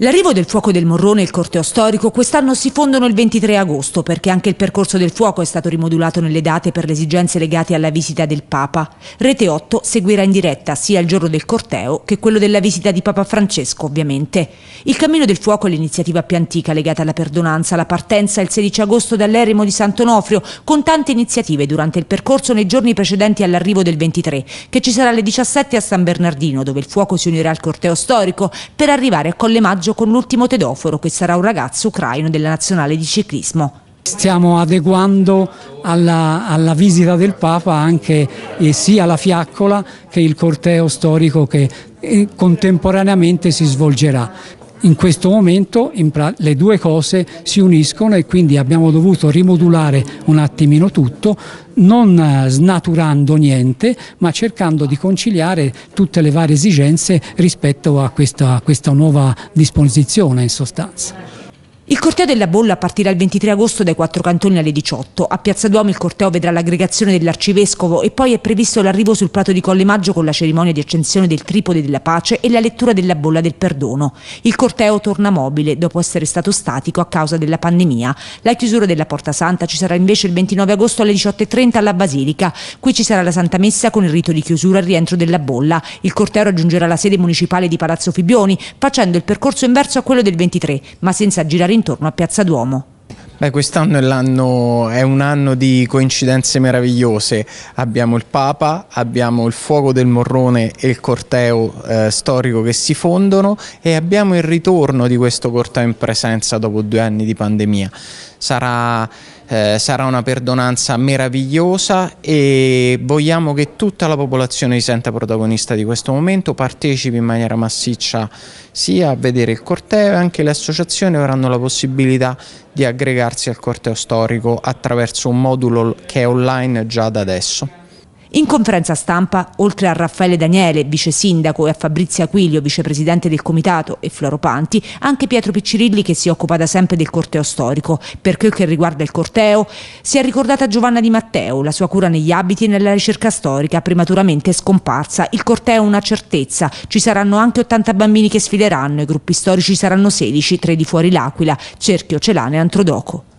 L'arrivo del fuoco del Morrone e il corteo storico quest'anno si fondono il 23 agosto perché anche il percorso del fuoco è stato rimodulato nelle date per le esigenze legate alla visita del Papa. Rete 8 seguirà in diretta sia il giorno del corteo che quello della visita di Papa Francesco, ovviamente. Il Cammino del Fuoco è l'iniziativa più antica legata alla perdonanza, la partenza il 16 agosto dall'Eremo di Sant'Onofrio, con tante iniziative durante il percorso nei giorni precedenti all'arrivo del 23, che ci sarà alle 17 a San Bernardino, dove il fuoco si unirà al corteo storico per arrivare a Colle Maggio maggio con l'ultimo Tedoforo, che sarà un ragazzo ucraino della nazionale di ciclismo. Stiamo adeguando alla, alla, visita del Papa anche eh, sia la fiaccola che il corteo storico che eh, contemporaneamente si svolgerà in questo momento in le due cose si uniscono e quindi abbiamo dovuto rimodulare un attimino tutto, non eh, snaturando niente, ma cercando di conciliare tutte le varie esigenze rispetto a questa, a questa nuova disposizione in sostanza. Il corteo della bolla partirà il 23 agosto dai quattro cantoni alle 18. A Piazza Duomo il corteo vedrà l'aggregazione dell'arcivescovo e poi è previsto l'arrivo sul prato di Colle Maggio con la cerimonia di accensione del tripode della pace e la lettura della bolla del perdono. Il corteo torna mobile dopo essere stato statico a causa della pandemia. La chiusura della Porta Santa ci sarà invece il 29 agosto alle 18.30 alla Basilica. Qui ci sarà la Santa Messa con il rito di chiusura e rientro della bolla. Il corteo raggiungerà la sede municipale di Palazzo Fibioni facendo il percorso inverso a quello del 23, ma senza girare intorno a Piazza Duomo. Beh, quest'anno è, è, un anno di coincidenze meravigliose. Abbiamo il Papa, abbiamo il fuoco del Morrone e il corteo eh, storico che si fondono e abbiamo il ritorno di questo corteo in presenza dopo due anni di pandemia sarà, eh, sarà una perdonanza meravigliosa e vogliamo che tutta la popolazione si senta protagonista di questo momento, partecipi in maniera massiccia sia a vedere il corteo e anche le associazioni avranno la possibilità di aggregarsi al corteo storico attraverso un modulo che è online già da adesso. In conferenza stampa, oltre a Raffaele Daniele, vice sindaco, e a Fabrizio Aquilio, vicepresidente del comitato, e Floro Panti, anche Pietro Piccirilli che si occupa da sempre del corteo storico. Per quel che riguarda il corteo, si è ricordata Giovanna Di Matteo, la sua cura negli abiti e nella ricerca storica, prematuramente scomparsa. Il corteo è una certezza, ci saranno anche 80 bambini che sfileranno, i gruppi storici saranno 16, 3 di fuori l'Aquila, Cerchio, Celane e Antrodoco.